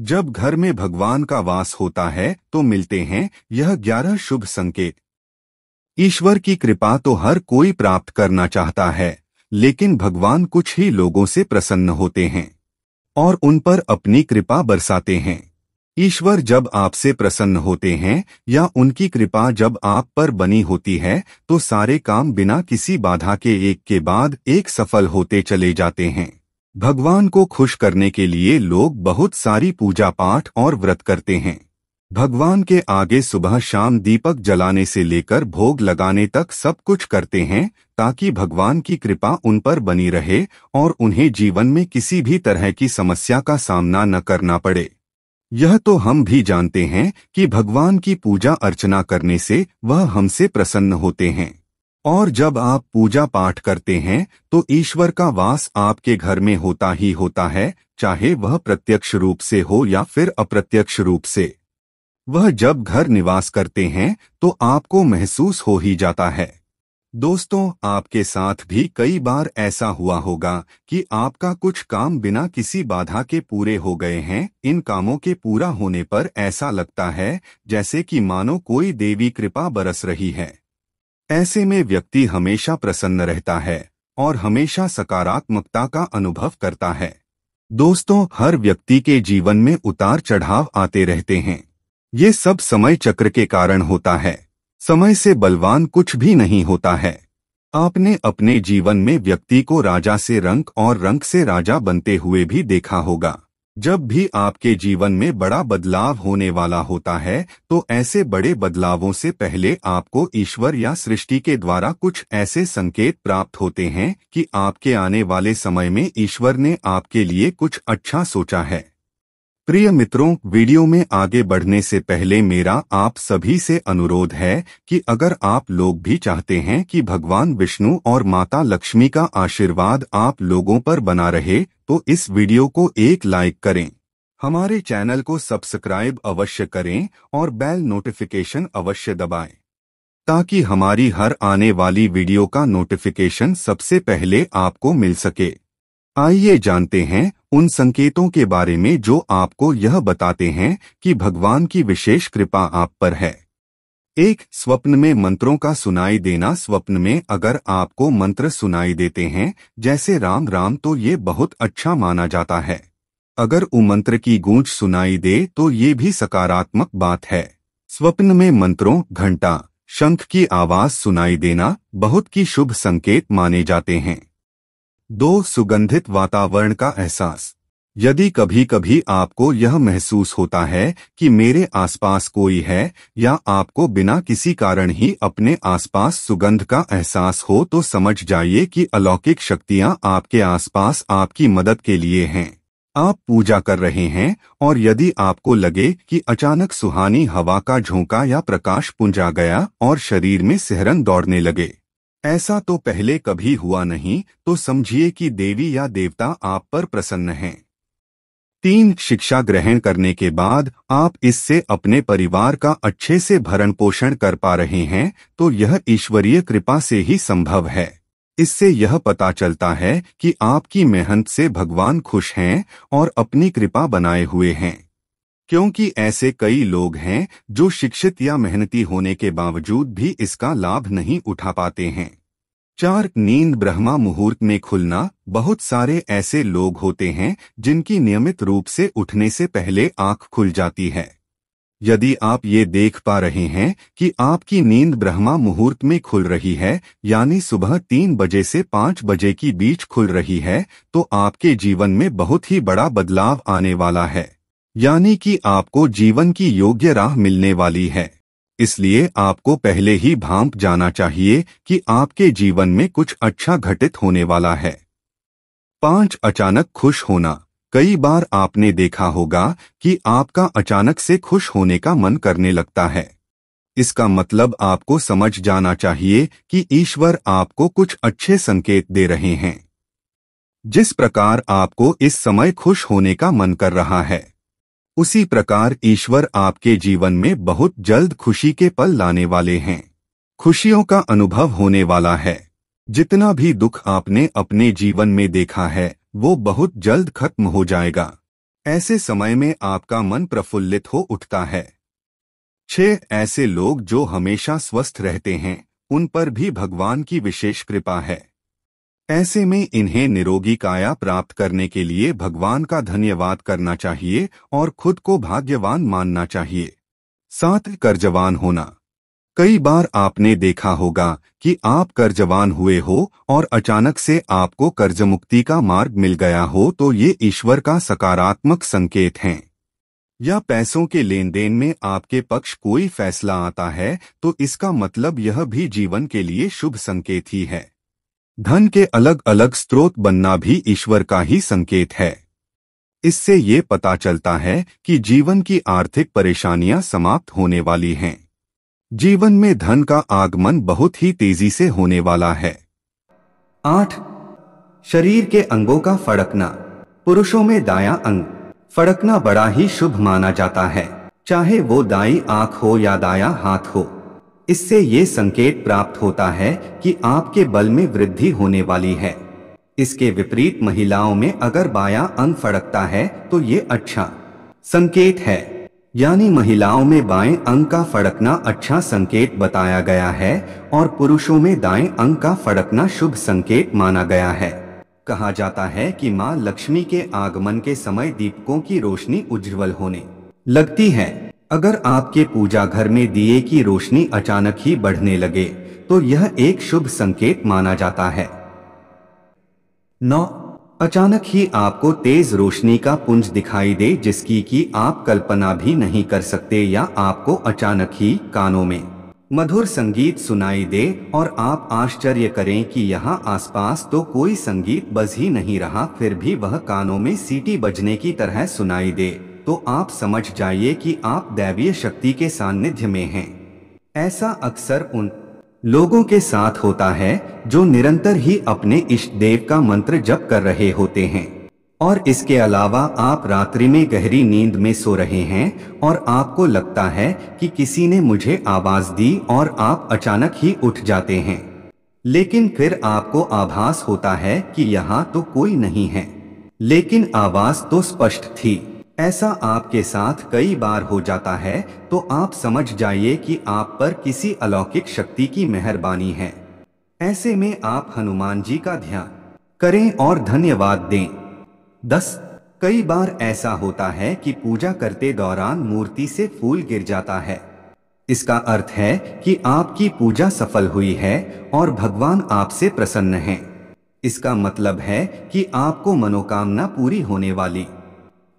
जब घर में भगवान का वास होता है तो मिलते हैं यह ग्यारह शुभ संकेत ईश्वर की कृपा तो हर कोई प्राप्त करना चाहता है लेकिन भगवान कुछ ही लोगों से प्रसन्न होते हैं और उन पर अपनी कृपा बरसाते हैं ईश्वर जब आपसे प्रसन्न होते हैं या उनकी कृपा जब आप पर बनी होती है तो सारे काम बिना किसी बाधा के एक के बाद एक सफल होते चले जाते हैं भगवान को खुश करने के लिए लोग बहुत सारी पूजा पाठ और व्रत करते हैं भगवान के आगे सुबह शाम दीपक जलाने से लेकर भोग लगाने तक सब कुछ करते हैं ताकि भगवान की कृपा उन पर बनी रहे और उन्हें जीवन में किसी भी तरह की समस्या का सामना न करना पड़े यह तो हम भी जानते हैं कि भगवान की पूजा अर्चना करने से वह हमसे प्रसन्न होते हैं और जब आप पूजा पाठ करते हैं तो ईश्वर का वास आपके घर में होता ही होता है चाहे वह प्रत्यक्ष रूप से हो या फिर अप्रत्यक्ष रूप से वह जब घर निवास करते हैं तो आपको महसूस हो ही जाता है दोस्तों आपके साथ भी कई बार ऐसा हुआ होगा कि आपका कुछ काम बिना किसी बाधा के पूरे हो गए हैं इन कामों के पूरा होने पर ऐसा लगता है जैसे कि मानो कोई देवी कृपा बरस रही है ऐसे में व्यक्ति हमेशा प्रसन्न रहता है और हमेशा सकारात्मकता का अनुभव करता है दोस्तों हर व्यक्ति के जीवन में उतार चढ़ाव आते रहते हैं ये सब समय चक्र के कारण होता है समय से बलवान कुछ भी नहीं होता है आपने अपने जीवन में व्यक्ति को राजा से रंग और रंग से राजा बनते हुए भी देखा होगा जब भी आपके जीवन में बड़ा बदलाव होने वाला होता है तो ऐसे बड़े बदलावों से पहले आपको ईश्वर या सृष्टि के द्वारा कुछ ऐसे संकेत प्राप्त होते हैं कि आपके आने वाले समय में ईश्वर ने आपके लिए कुछ अच्छा सोचा है प्रिय मित्रों वीडियो में आगे बढ़ने से पहले मेरा आप सभी से अनुरोध है कि अगर आप लोग भी चाहते हैं कि भगवान विष्णु और माता लक्ष्मी का आशीर्वाद आप लोगों पर बना रहे तो इस वीडियो को एक लाइक करें हमारे चैनल को सब्सक्राइब अवश्य करें और बेल नोटिफिकेशन अवश्य दबाएं ताकि हमारी हर आने वाली वीडियो का नोटिफिकेशन सबसे पहले आपको मिल सके आइए जानते हैं उन संकेतों के बारे में जो आपको यह बताते हैं कि भगवान की विशेष कृपा आप पर है एक स्वप्न में मंत्रों का सुनाई देना स्वप्न में अगर आपको मंत्र सुनाई देते हैं जैसे राम राम तो ये बहुत अच्छा माना जाता है अगर मंत्र की गूंज सुनाई दे तो ये भी सकारात्मक बात है स्वप्न में मंत्रों घंटा शंख की आवाज सुनाई देना बहुत की शुभ संकेत माने जाते हैं दो सुगंधित वातावरण का एहसास यदि कभी कभी आपको यह महसूस होता है कि मेरे आसपास कोई है या आपको बिना किसी कारण ही अपने आसपास सुगंध का एहसास हो तो समझ जाइए कि अलौकिक शक्तियां आपके आसपास आपकी मदद के लिए हैं आप पूजा कर रहे हैं और यदि आपको लगे कि अचानक सुहानी हवा का झोंका या प्रकाश पुंजा गया और शरीर में सिहरन दौड़ने लगे ऐसा तो पहले कभी हुआ नहीं तो समझिए कि देवी या देवता आप पर प्रसन्न हैं तीन शिक्षा ग्रहण करने के बाद आप इससे अपने परिवार का अच्छे से भरण पोषण कर पा रहे हैं तो यह ईश्वरीय कृपा से ही संभव है इससे यह पता चलता है कि आपकी मेहनत से भगवान खुश हैं और अपनी कृपा बनाए हुए हैं क्योंकि ऐसे कई लोग हैं जो शिक्षित या मेहनती होने के बावजूद भी इसका लाभ नहीं उठा पाते हैं चार नींद ब्रह्मा मुहूर्त में खुलना बहुत सारे ऐसे लोग होते हैं जिनकी नियमित रूप से उठने से पहले आंख खुल जाती है यदि आप ये देख पा रहे हैं कि आपकी नींद ब्रह्मा मुहूर्त में खुल रही है यानी सुबह तीन बजे से पाँच बजे की बीच खुल रही है तो आपके जीवन में बहुत ही बड़ा बदलाव आने वाला है यानी कि आपको जीवन की योग्य राह मिलने वाली है इसलिए आपको पहले ही भांप जाना चाहिए कि आपके जीवन में कुछ अच्छा घटित होने वाला है पांच अचानक खुश होना कई बार आपने देखा होगा कि आपका अचानक से खुश होने का मन करने लगता है इसका मतलब आपको समझ जाना चाहिए कि ईश्वर आपको कुछ अच्छे संकेत दे रहे हैं जिस प्रकार आपको इस समय खुश होने का मन कर रहा है उसी प्रकार ईश्वर आपके जीवन में बहुत जल्द खुशी के पल लाने वाले हैं खुशियों का अनुभव होने वाला है जितना भी दुख आपने अपने जीवन में देखा है वो बहुत जल्द खत्म हो जाएगा ऐसे समय में आपका मन प्रफुल्लित हो उठता है छह ऐसे लोग जो हमेशा स्वस्थ रहते हैं उन पर भी भगवान की विशेष कृपा है ऐसे में इन्हें निरोगी काया प्राप्त करने के लिए भगवान का धन्यवाद करना चाहिए और खुद को भाग्यवान मानना चाहिए साथ कर्जवान होना कई बार आपने देखा होगा कि आप कर्जवान हुए हो और अचानक से आपको कर्ज मुक्ति का मार्ग मिल गया हो तो ये ईश्वर का सकारात्मक संकेत हैं या पैसों के लेन देन में आपके पक्ष कोई फैसला आता है तो इसका मतलब यह भी जीवन के लिए शुभ संकेत ही है धन के अलग अलग स्रोत बनना भी ईश्वर का ही संकेत है इससे ये पता चलता है कि जीवन की आर्थिक परेशानियां समाप्त होने वाली हैं जीवन में धन का आगमन बहुत ही तेजी से होने वाला है आठ शरीर के अंगों का फड़कना पुरुषों में दाया अंग फड़कना बड़ा ही शुभ माना जाता है चाहे वो दाई आंख हो या दाया हाथ हो इससे ये संकेत प्राप्त होता है कि आपके बल में वृद्धि होने वाली है इसके विपरीत महिलाओं में अगर बाया अंग फड़कता है तो ये अच्छा संकेत है यानी महिलाओं में बाएं अंग का फड़कना अच्छा संकेत बताया गया है और पुरुषों में दाएं अंग का फड़कना शुभ संकेत माना गया है कहा जाता है कि माँ लक्ष्मी के आगमन के समय दीपकों की रोशनी उज्जवल होने लगती है अगर आपके पूजा घर में दिए की रोशनी अचानक ही बढ़ने लगे तो यह एक शुभ संकेत माना जाता है नौ अचानक ही आपको तेज रोशनी का पुंज दिखाई दे जिसकी कि आप कल्पना भी नहीं कर सकते या आपको अचानक ही कानों में मधुर संगीत सुनाई दे और आप आश्चर्य करें कि यहाँ आसपास तो कोई संगीत बज ही नहीं रहा फिर भी वह कानों में सीटी बजने की तरह सुनाई दे तो आप समझ जाइए कि आप दैवीय शक्ति के सान्निध्य में हैं ऐसा अक्सर उन लोगों के साथ होता है जो निरंतर ही अपने इष्ट देव का मंत्र जप कर रहे होते हैं और इसके अलावा आप रात्रि में गहरी नींद में सो रहे हैं और आपको लगता है कि किसी ने मुझे आवाज दी और आप अचानक ही उठ जाते हैं लेकिन फिर आपको आभास होता है कि यहाँ तो कोई नहीं है लेकिन आवाज तो स्पष्ट थी ऐसा आपके साथ कई बार हो जाता है तो आप समझ जाइए कि आप पर किसी अलौकिक शक्ति की मेहरबानी है ऐसे में आप हनुमान जी का ध्यान करें और धन्यवाद दें दस कई बार ऐसा होता है कि पूजा करते दौरान मूर्ति से फूल गिर जाता है इसका अर्थ है कि आपकी पूजा सफल हुई है और भगवान आपसे प्रसन्न हैं। इसका मतलब है कि आपको मनोकामना पूरी होने वाली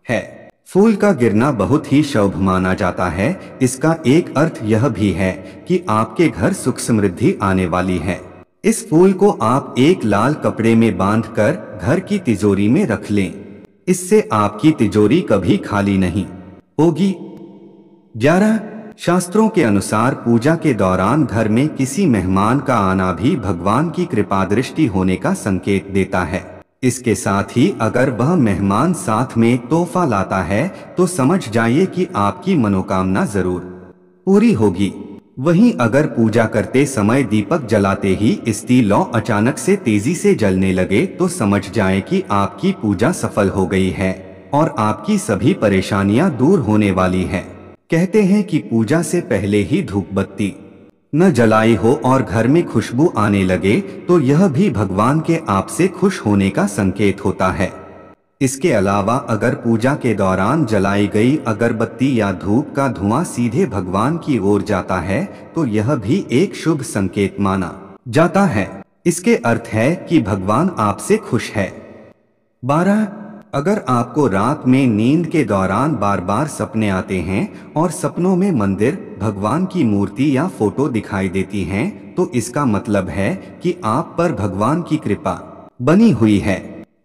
है फूल का गिरना बहुत ही शोभ माना जाता है इसका एक अर्थ यह भी है कि आपके घर सुख समृद्धि आने वाली है इस फूल को आप एक लाल कपड़े में बांधकर घर की तिजोरी में रख लें इससे आपकी तिजोरी कभी खाली नहीं होगी ग्यारह शास्त्रों के अनुसार पूजा के दौरान घर में किसी मेहमान का आना भी भगवान की कृपा दृष्टि होने का संकेत देता है इसके साथ ही अगर वह मेहमान साथ में तोहफा लाता है तो समझ जाइए कि आपकी मनोकामना जरूर पूरी होगी वहीं अगर पूजा करते समय दीपक जलाते ही लौ अचानक से तेजी से जलने लगे तो समझ जाए कि आपकी पूजा सफल हो गई है और आपकी सभी परेशानियां दूर होने वाली हैं। कहते हैं कि पूजा से पहले ही धूप बत्ती न जलाई हो और घर में खुशबू आने लगे तो यह भी भगवान के आपसे खुश होने का संकेत होता है इसके अलावा अगर पूजा के दौरान जलाई गई अगरबत्ती या धूप का धुआं सीधे भगवान की ओर जाता है तो यह भी एक शुभ संकेत माना जाता है इसके अर्थ है कि भगवान आपसे खुश है बारह अगर आपको रात में नींद के दौरान बार बार सपने आते हैं और सपनों में मंदिर भगवान की मूर्ति या फोटो दिखाई देती हैं, तो इसका मतलब है कि आप पर भगवान की कृपा बनी हुई है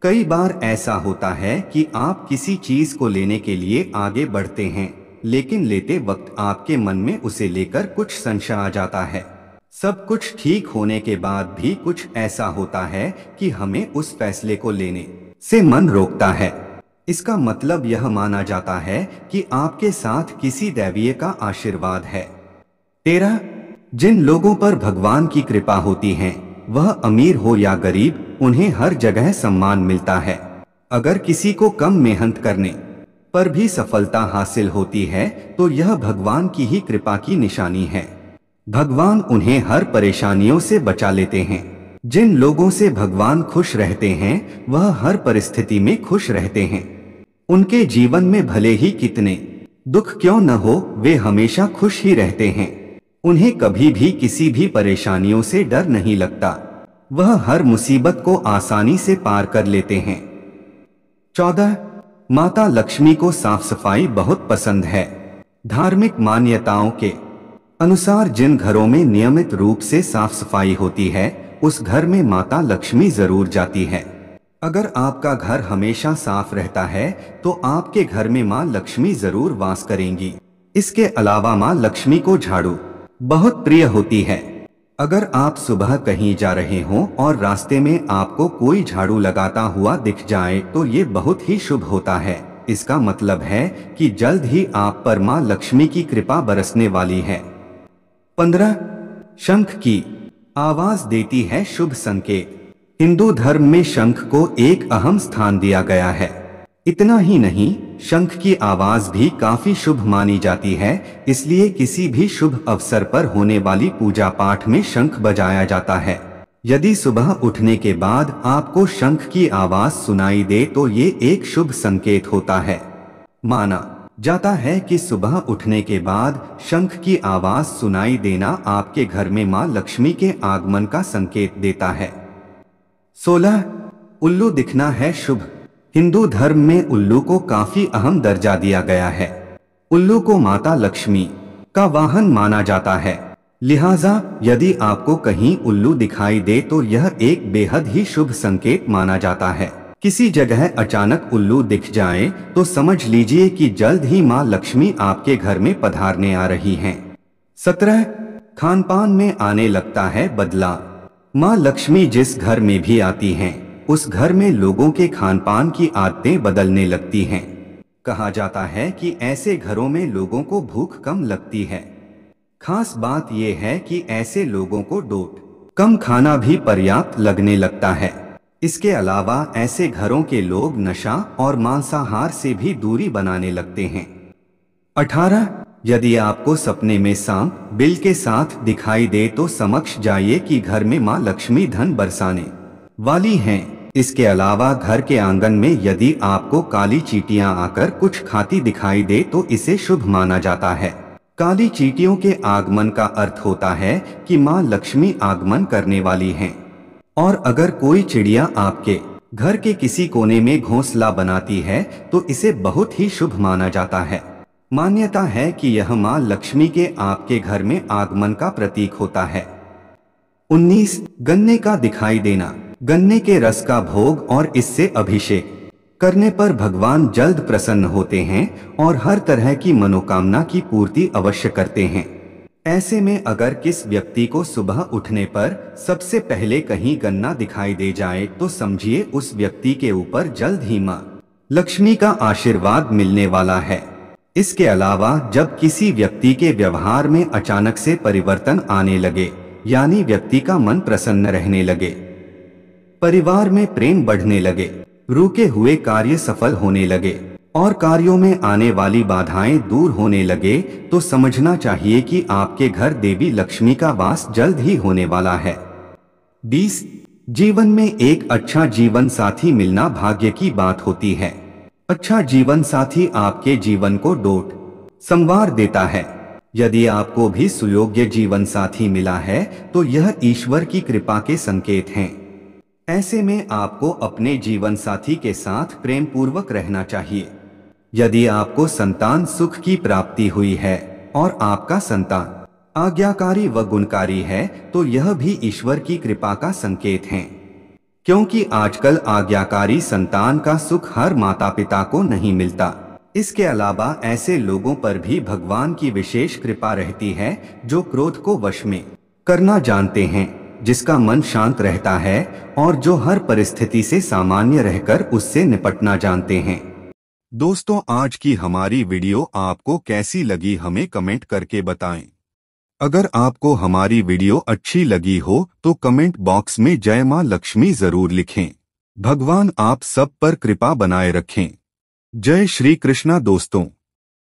कई बार ऐसा होता है कि आप किसी चीज को लेने के लिए आगे बढ़ते हैं लेकिन लेते वक्त आपके मन में उसे लेकर कुछ संशय आ जाता है सब कुछ ठीक होने के बाद भी कुछ ऐसा होता है कि हमें उस फैसले को लेने से मन रोकता है इसका मतलब यह माना जाता है कि आपके साथ किसी दैवीय का आशीर्वाद है तेरह जिन लोगों पर भगवान की कृपा होती है वह अमीर हो या गरीब उन्हें हर जगह सम्मान मिलता है अगर किसी को कम मेहनत करने पर भी सफलता हासिल होती है तो यह भगवान की ही कृपा की निशानी है भगवान उन्हें हर परेशानियों से बचा लेते हैं जिन लोगों से भगवान खुश रहते हैं वह हर परिस्थिति में खुश रहते हैं उनके जीवन में भले ही कितने दुख क्यों न हो वे हमेशा खुश ही रहते हैं उन्हें कभी भी किसी भी परेशानियों से डर नहीं लगता वह हर मुसीबत को आसानी से पार कर लेते हैं चौदह माता लक्ष्मी को साफ सफाई बहुत पसंद है धार्मिक मान्यताओं के अनुसार जिन घरों में नियमित रूप से साफ सफाई होती है उस घर में माता लक्ष्मी जरूर जाती है अगर आपका घर हमेशा साफ रहता है तो आपके घर में माँ लक्ष्मी जरूर वास करेंगी इसके अलावा माँ लक्ष्मी को झाड़ू बहुत प्रिय होती है अगर आप सुबह कहीं जा रहे हो और रास्ते में आपको कोई झाड़ू लगाता हुआ दिख जाए तो ये बहुत ही शुभ होता है इसका मतलब है कि जल्द ही आप पर माँ लक्ष्मी की कृपा बरसने वाली है पंद्रह शंख की आवाज देती है शुभ संकेत हिंदू धर्म में शंख को एक अहम स्थान दिया गया है इतना ही नहीं शंख की आवाज भी काफी शुभ मानी जाती है इसलिए किसी भी शुभ अवसर पर होने वाली पूजा पाठ में शंख बजाया जाता है यदि सुबह उठने के बाद आपको शंख की आवाज सुनाई दे तो ये एक शुभ संकेत होता है माना जाता है कि सुबह उठने के बाद शंख की आवाज सुनाई देना आपके घर में मां लक्ष्मी के आगमन का संकेत देता है सोलह उल्लू दिखना है शुभ हिंदू धर्म में उल्लू को काफी अहम दर्जा दिया गया है उल्लू को माता लक्ष्मी का वाहन माना जाता है लिहाजा यदि आपको कहीं उल्लू दिखाई दे तो यह एक बेहद ही शुभ संकेत माना जाता है किसी जगह अचानक उल्लू दिख जाए तो समझ लीजिए कि जल्द ही माँ लक्ष्मी आपके घर में पधारने आ रही हैं। सत्रह खान पान में आने लगता है बदला माँ लक्ष्मी जिस घर में भी आती हैं उस घर में लोगों के खान पान की आदतें बदलने लगती हैं कहा जाता है कि ऐसे घरों में लोगों को भूख कम लगती है खास बात यह है कि ऐसे लोगों को डोट कम खाना भी पर्याप्त लगने लगता है इसके अलावा ऐसे घरों के लोग नशा और मांसाहार से भी दूरी बनाने लगते हैं अठारह यदि आपको सपने में सांप बिल के साथ दिखाई दे तो समक्ष जाइए कि घर में माँ लक्ष्मी धन बरसाने वाली हैं। इसके अलावा घर के आंगन में यदि आपको काली चीटियां आकर कुछ खाती दिखाई दे तो इसे शुभ माना जाता है काली चीटियों के आगमन का अर्थ होता है कि माँ लक्ष्मी आगमन करने वाली हैं। और अगर कोई चिड़िया आपके घर के किसी कोने में घोंसला बनाती है तो इसे बहुत ही शुभ माना जाता है मान्यता है कि यह माँ लक्ष्मी के आपके घर में आगमन का प्रतीक होता है 19. गन्ने का दिखाई देना गन्ने के रस का भोग और इससे अभिषेक करने पर भगवान जल्द प्रसन्न होते हैं और हर तरह की मनोकामना की पूर्ति अवश्य करते हैं ऐसे में अगर किस व्यक्ति को सुबह उठने पर सबसे पहले कहीं गन्ना दिखाई दे जाए तो समझिए उस व्यक्ति के ऊपर जल्द ही माँ लक्ष्मी का आशीर्वाद मिलने वाला है इसके अलावा जब किसी व्यक्ति के व्यवहार में अचानक से परिवर्तन आने लगे यानी व्यक्ति का मन प्रसन्न रहने लगे परिवार में प्रेम बढ़ने लगे रुके हुए कार्य सफल होने लगे और कार्यों में आने वाली बाधाएं दूर होने लगे तो समझना चाहिए कि आपके घर देवी लक्ष्मी का वास जल्द ही होने वाला है बीस जीवन में एक अच्छा जीवन साथी मिलना भाग्य की बात होती है अच्छा जीवन साथी आपके जीवन को डोट संवार देता है यदि आपको भी सुयोग्य जीवन साथी मिला है तो यह ईश्वर की कृपा के संकेत हैं। ऐसे में आपको अपने जीवन साथी के साथ प्रेम पूर्वक रहना चाहिए यदि आपको संतान सुख की प्राप्ति हुई है और आपका संतान आज्ञाकारी व गुणकारी है तो यह भी ईश्वर की कृपा का संकेत है क्योंकि आजकल आज्ञाकारी संतान का सुख हर माता पिता को नहीं मिलता इसके अलावा ऐसे लोगों पर भी भगवान की विशेष कृपा रहती है जो क्रोध को वश में करना जानते हैं जिसका मन शांत रहता है और जो हर परिस्थिति से सामान्य रहकर उससे निपटना जानते हैं दोस्तों आज की हमारी वीडियो आपको कैसी लगी हमें कमेंट करके बताएं। अगर आपको हमारी वीडियो अच्छी लगी हो तो कमेंट बॉक्स में जय माँ लक्ष्मी जरूर लिखें भगवान आप सब पर कृपा बनाए रखें जय श्री कृष्णा दोस्तों